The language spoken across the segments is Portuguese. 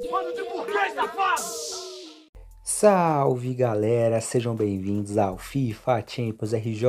de burguês safado! Salve galera, sejam bem-vindos ao FIFA Champions RJ.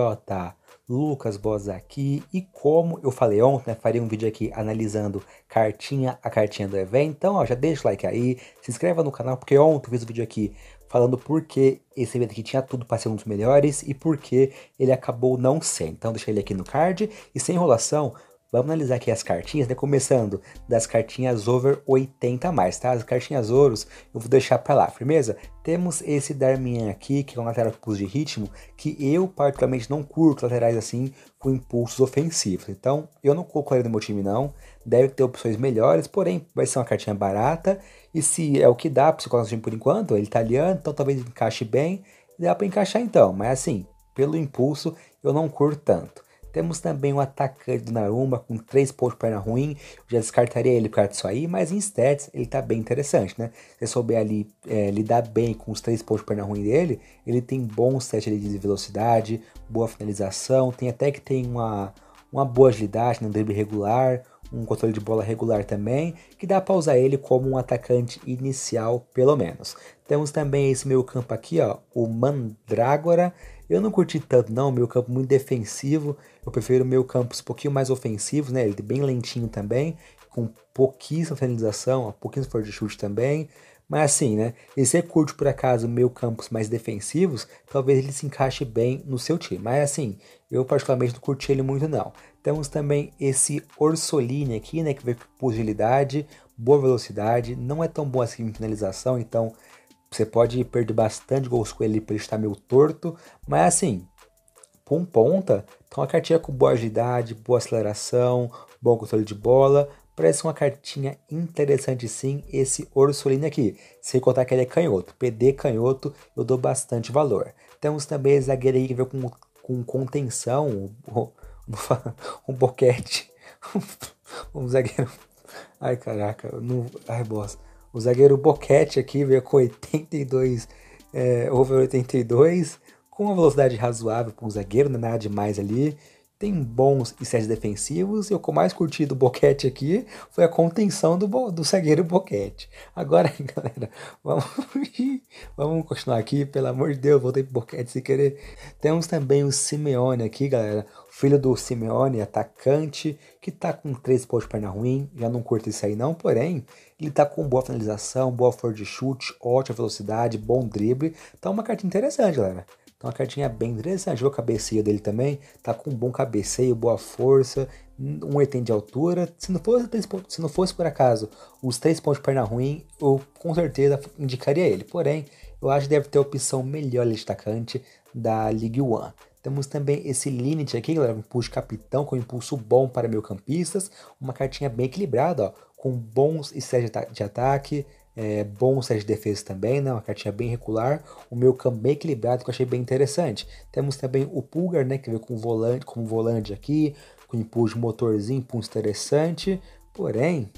Lucas Boss aqui e como eu falei ontem, né, faria um vídeo aqui analisando cartinha a cartinha do evento. Então, ó, já deixa o like aí, se inscreva no canal porque ontem eu fiz um vídeo aqui falando por que esse evento aqui tinha tudo para ser um dos melhores e por que ele acabou não sendo. Então, deixa ele aqui no card e sem enrolação, Vamos analisar aqui as cartinhas, né? Começando das cartinhas over 80 mais, tá? As cartinhas ouros eu vou deixar para lá, firmeza? Temos esse Darmian aqui, que é um lateral com de ritmo, que eu particularmente não curto laterais assim com impulsos ofensivos. Então, eu não coloco ele no meu time não. Deve ter opções melhores, porém vai ser uma cartinha barata. E se é o que dá para você colocar no time por enquanto, ele é italiano, então talvez encaixe bem. Dá para encaixar então, mas assim, pelo impulso eu não curto tanto. Temos também o atacante do Naruma com 3 pontos de perna ruim. Eu já descartaria ele por causa disso aí, mas em stats ele tá bem interessante, né? Se souber ali é, lidar bem com os 3 pontos de perna ruim dele, ele tem bom set ali de velocidade, boa finalização, tem até que tem uma, uma boa agilidade, né? um drible regular, um controle de bola regular também, que dá para usar ele como um atacante inicial, pelo menos. Temos também esse meio campo aqui, ó, o Mandrágora eu não curti tanto, não. Meu campo muito defensivo. Eu prefiro meu campo um pouquinho mais ofensivo, né? Ele bem lentinho também, com pouquíssima finalização, pouquíssimo força de chute também. Mas assim, né? E se você curte por acaso meio campos mais defensivos, talvez ele se encaixe bem no seu time. Mas assim, eu particularmente não curti ele muito não. Temos também esse Orsolini aqui, né? Que veio por agilidade, boa velocidade, não é tão bom assim em finalização, então você pode perder bastante gols com ele, porque ele estar meio torto, mas assim, com um ponta, então uma cartinha com boa agilidade, boa aceleração, bom controle de bola, parece uma cartinha interessante sim, esse Ursulino aqui. Sem contar que ele é canhoto, PD canhoto, eu dou bastante valor. Temos também esse zagueiro aí que veio com, com contenção, um, um boquete, um zagueiro... Ai caraca, não... ai bosta. O zagueiro Boquete aqui veio com 82, é, over 82, com uma velocidade razoável para um zagueiro, não é nada demais ali. Tem bons ensaios defensivos e o que eu mais curti do Boquete aqui foi a contenção do, do zagueiro Boquete. Agora, galera, vamos, vamos continuar aqui, pelo amor de Deus, voltei pro Boquete sem querer. Temos também o Simeone aqui, galera, filho do Simeone, atacante, que tá com três pontos de perna ruim, já não curto isso aí não, porém, ele está com boa finalização, boa força de chute, ótima velocidade, bom drible. Tá uma cartinha interessante, galera. Tá uma cartinha bem interessante. O cabeceio dele também. Tá com um bom cabeceio, boa força, um item de altura. Se não, fosse, se não fosse por acaso os três pontos de perna ruim, eu com certeza indicaria ele. Porém, eu acho que deve ter a opção melhor de atacante da League One. Temos também esse Linit aqui, galera, um push capitão com impulso bom para meio-campistas, uma cartinha bem equilibrada, ó com bons e sets de ataque, é, bons sets de defesa também, né? uma cartinha bem regular. O meu campo bem equilibrado, que eu achei bem interessante. Temos também o Pulgar, né? que veio com volante, com volante aqui, com impulso de motorzinho, impulso interessante. Porém,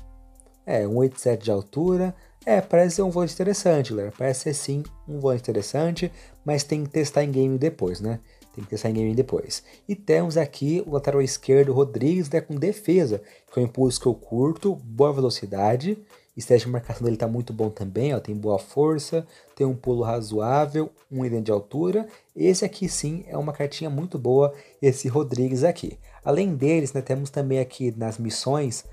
é, 1,87 de altura. É, parece ser um volante interessante, galera. Parece ser sim um volante interessante, mas tem que testar em game depois, né? Tem que pensar em game depois. E temos aqui o lateral esquerdo Rodrigues né, com defesa, que é um impulso que eu curto, boa velocidade. Estética de marcação dele está muito bom também, ó, tem boa força, tem um pulo razoável, um idem de altura. Esse aqui sim é uma cartinha muito boa, esse Rodrigues aqui. Além deles, né, temos também aqui nas missões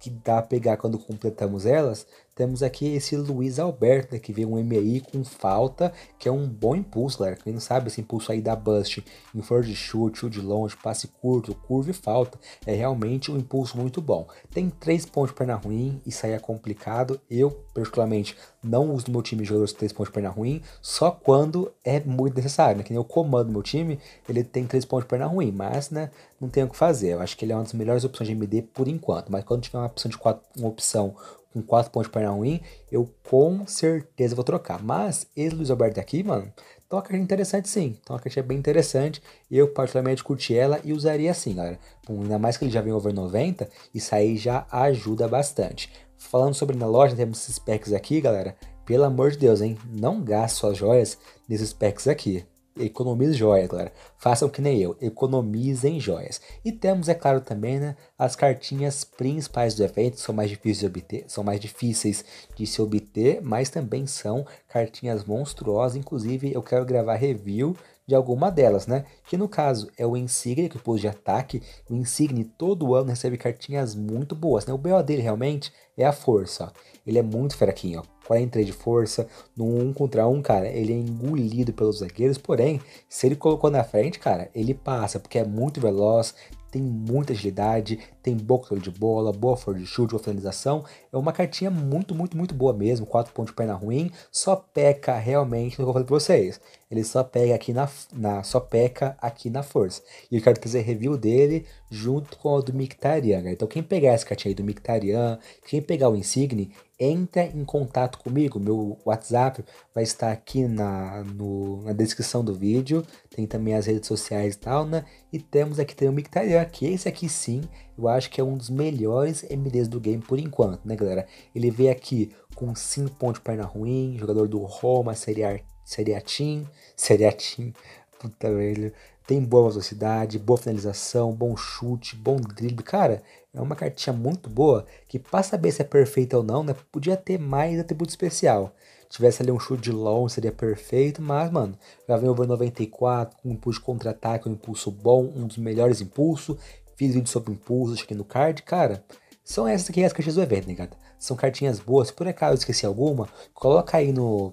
que dá a pegar quando completamos elas, temos aqui esse Luiz Alberto, né, que veio um MI com falta, que é um bom impulso, galera. Quem não sabe, esse impulso aí da Bust em flor de chute, chute de longe, passe curto, curva e falta, é realmente um impulso muito bom. Tem três pontos de perna ruim, isso aí é complicado. Eu, particularmente, não uso no meu time jogadores com três pontos de perna ruim, só quando é muito necessário, né? Que nem o comando do meu time, ele tem três pontos de perna ruim, mas, né, não tem o que fazer. Eu acho que ele é uma das melhores opções de MD por enquanto, mas quando tiver uma opção de quatro, uma opção com quatro pontos para um win eu com certeza vou trocar. Mas esse Luiz Alberto aqui, mano, então uma cartinha interessante sim. Então a cartinha é bem interessante. Eu particularmente curti ela e usaria sim, galera. Bom, ainda mais que ele já vem over 90, isso aí já ajuda bastante. Falando sobre na loja, temos esses packs aqui, galera. Pelo amor de Deus, hein? Não gaste suas joias nesses packs aqui economize joias, galera. Façam que nem eu, economizem joias. E temos, é claro, também né, as cartinhas principais do evento, são mais difíceis de obter, são mais difíceis de se obter, mas também são cartinhas monstruosas. Inclusive, eu quero gravar review de alguma delas, né? Que no caso é o Insigne, que é o posto de ataque. O Insigne todo ano recebe cartinhas muito boas, né? O BO dele realmente é a força, ó. Ele é muito fraquinho, ó. 43 de força, no 1 um contra 1, um, cara, ele é engolido pelos zagueiros, porém, se ele colocou na frente, cara, ele passa, porque é muito veloz, tem muita agilidade, tem boca de bola, boa força de chute, boa finalização. É uma cartinha muito, muito, muito boa mesmo. 4 pontos de perna ruim. Só peca realmente no que eu falei pra vocês. Ele só pega aqui na, na só peca aqui na força. E eu quero trazer review dele junto com o do Mictarian. Né? Então quem pegar essa cartinha aí do Mictarian, quem pegar o Insigne, entra em contato comigo. Meu WhatsApp vai estar aqui na, no, na descrição do vídeo. Tem também as redes sociais e tal, né? E temos aqui também o Mictarian, que esse aqui sim eu acho que é um dos melhores MDs do game por enquanto, né, galera? Ele veio aqui com 5 pontos de perna ruim, jogador do Roma, Série A, Série A Team, Série A Team, puta velho. Tem boa velocidade, boa finalização, bom chute, bom drible. Cara, é uma cartinha muito boa que, para saber se é perfeita ou não, né, podia ter mais atributo especial tivesse ali um chute de seria perfeito, mas, mano, já vem o 94, com um impulso de contra-ataque, um impulso bom, um dos melhores impulsos, Fiz vídeo sobre impulsos aqui no card, cara. São essas aqui as caixas do evento, negada. cara? São cartinhas boas. Se por acaso eu esqueci alguma, coloca aí no,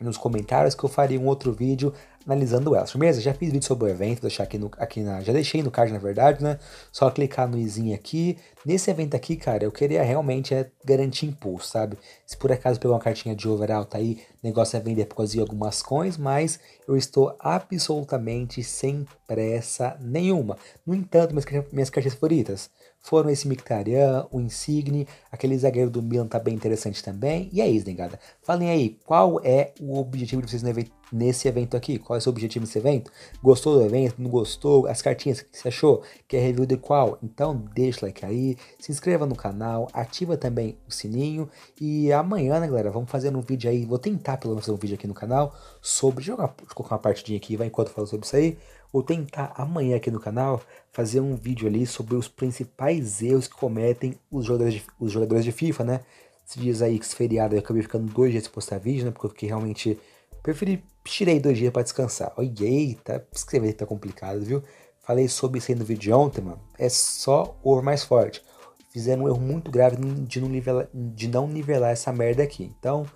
nos comentários que eu faria um outro vídeo analisando elas. Beleza? Já fiz vídeo sobre o evento, deixar aqui, no, aqui na. Já deixei no card, na verdade, né? Só clicar no izinho aqui. Nesse evento aqui, cara, eu queria realmente é garantir impulso, sabe? Se por acaso pegar uma cartinha de overall, tá aí, negócio é vender por causa de algumas coins, mas eu estou absolutamente sem pressa nenhuma. No entanto, minhas, minhas cartinhas favoritas foram esse Mictarian, o Insigne, aquele zagueiro do Milan tá bem interessante também. E é isso, negada. Falem aí, qual é o objetivo de vocês evento, nesse evento aqui? Qual é o seu objetivo nesse evento? Gostou do evento? Não gostou? As cartinhas que você achou? Quer review de qual? Então deixa o like aí, se inscreva no canal, ativa também o sininho. E amanhã, né, galera, vamos fazer um vídeo aí. Vou tentar pelo menos fazer um vídeo aqui no canal sobre jogar. colocar uma partidinha aqui, vai enquanto eu falo sobre isso aí. Vou tentar amanhã aqui no canal fazer um vídeo ali sobre os principais erros que cometem os jogadores de, os jogadores de FIFA, né? Se diz aí que esse feriado eu acabei ficando dois dias sem postar vídeo, né? Porque eu fiquei realmente. Preferi. Tirei dois dias para descansar. Oi, eita, escrever tá complicado, viu? Falei sobre isso aí no vídeo de ontem, mano. É só o mais forte fizeram um erro muito grave de não nivelar, de não nivelar essa merda aqui. Então,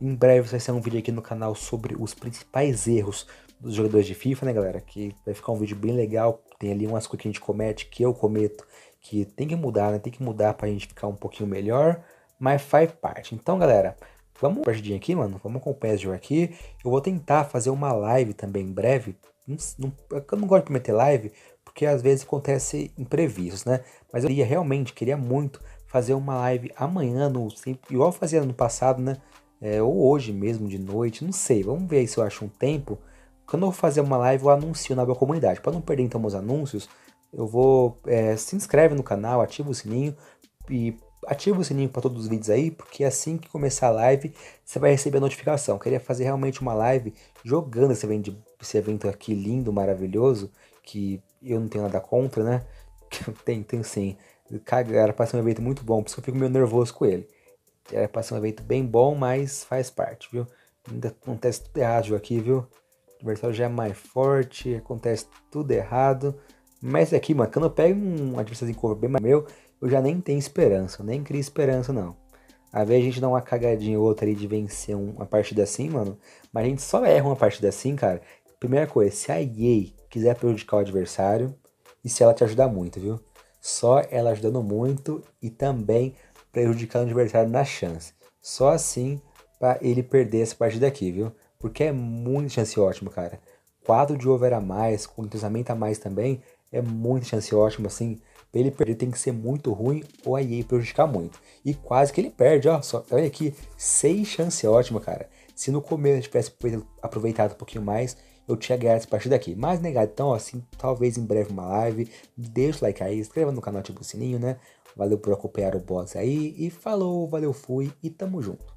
em breve vai ser um vídeo aqui no canal sobre os principais erros dos jogadores de FIFA, né, galera? Que vai ficar um vídeo bem legal. Tem ali umas coisas que a gente comete, que eu cometo, que tem que mudar, né? Tem que mudar pra gente ficar um pouquinho melhor, mas faz parte. Então, galera, vamos partidinha aqui, mano. Vamos acompanhar esse jogo aqui. Eu vou tentar fazer uma live também em breve não, não, é eu não gosto de prometer live, porque às vezes acontece imprevistos, né? Mas eu ia realmente, queria muito fazer uma live amanhã, no, igual eu fazia ano passado, né? É, ou hoje mesmo, de noite, não sei. Vamos ver se eu acho um tempo. Quando eu vou fazer uma live, eu anuncio na minha comunidade. Para não perder então os anúncios, eu vou. É, se inscreve no canal, ativa o sininho e ativa o sininho para todos os vídeos aí, porque assim que começar a live, você vai receber a notificação. Eu queria fazer realmente uma live jogando esse evento, esse evento aqui lindo, maravilhoso, que eu não tenho nada contra, né? tem, tenho sim. Cara, era para ser um evento muito bom, por isso eu fico meio nervoso com ele. Era para ser um evento bem bom, mas faz parte, viu? Ainda acontece tudo errado aqui, viu? O adversário já é mais forte, acontece tudo errado. Mas aqui, mano, quando eu pego um adversário em corpo bem mais meu, eu já nem tenho esperança, nem crio esperança, não. Às vezes a gente dá uma cagadinha ou outra ali de vencer uma partida assim, mano, mas a gente só erra uma partida assim, cara. Primeira coisa, se a EA quiser prejudicar o adversário e se ela te ajudar muito, viu? Só ela ajudando muito e também prejudicando o adversário na chance. Só assim para ele perder essa partida aqui, viu? Porque é muito chance ótima, cara. Quadro de over a mais, com a mais também, é muito chance ótima, assim, Pra ele perder tem que ser muito ruim ou a EA prejudicar muito. E quase que ele perde, ó. Só, olha aqui, seis chance é ótima, cara. Se no começo eu tivesse aproveitado um pouquinho mais, eu tinha ganhado essa partida aqui. Mas negado, então, assim, talvez em breve uma live. Deixa o like aí, inscreva no canal, ativa o sininho, né? Valeu por acompanhar o boss aí. E falou, valeu, fui e tamo junto.